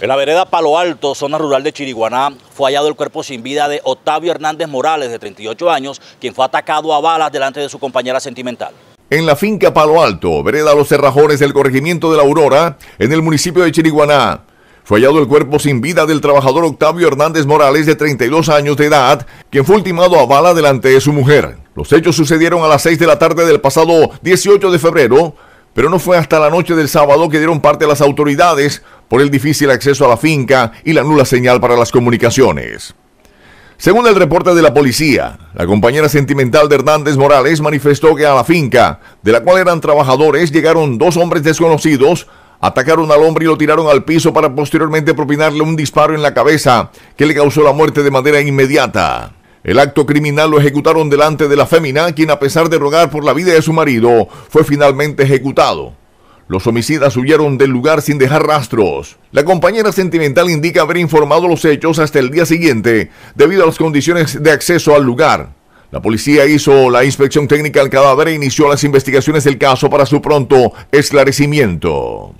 En la vereda Palo Alto, zona rural de Chiriguaná, fue hallado el cuerpo sin vida de Octavio Hernández Morales, de 38 años, quien fue atacado a balas delante de su compañera sentimental. En la finca Palo Alto, vereda Los Cerrajones del corregimiento de la Aurora, en el municipio de Chiriguaná, fue hallado el cuerpo sin vida del trabajador Octavio Hernández Morales, de 32 años de edad, quien fue ultimado a bala delante de su mujer. Los hechos sucedieron a las 6 de la tarde del pasado 18 de febrero, pero no fue hasta la noche del sábado que dieron parte a las autoridades por el difícil acceso a la finca y la nula señal para las comunicaciones. Según el reporte de la policía, la compañera sentimental de Hernández Morales manifestó que a la finca, de la cual eran trabajadores, llegaron dos hombres desconocidos, atacaron al hombre y lo tiraron al piso para posteriormente propinarle un disparo en la cabeza que le causó la muerte de manera inmediata. El acto criminal lo ejecutaron delante de la fémina, quien a pesar de rogar por la vida de su marido, fue finalmente ejecutado. Los homicidas huyeron del lugar sin dejar rastros. La compañera sentimental indica haber informado los hechos hasta el día siguiente, debido a las condiciones de acceso al lugar. La policía hizo la inspección técnica al cadáver e inició las investigaciones del caso para su pronto esclarecimiento.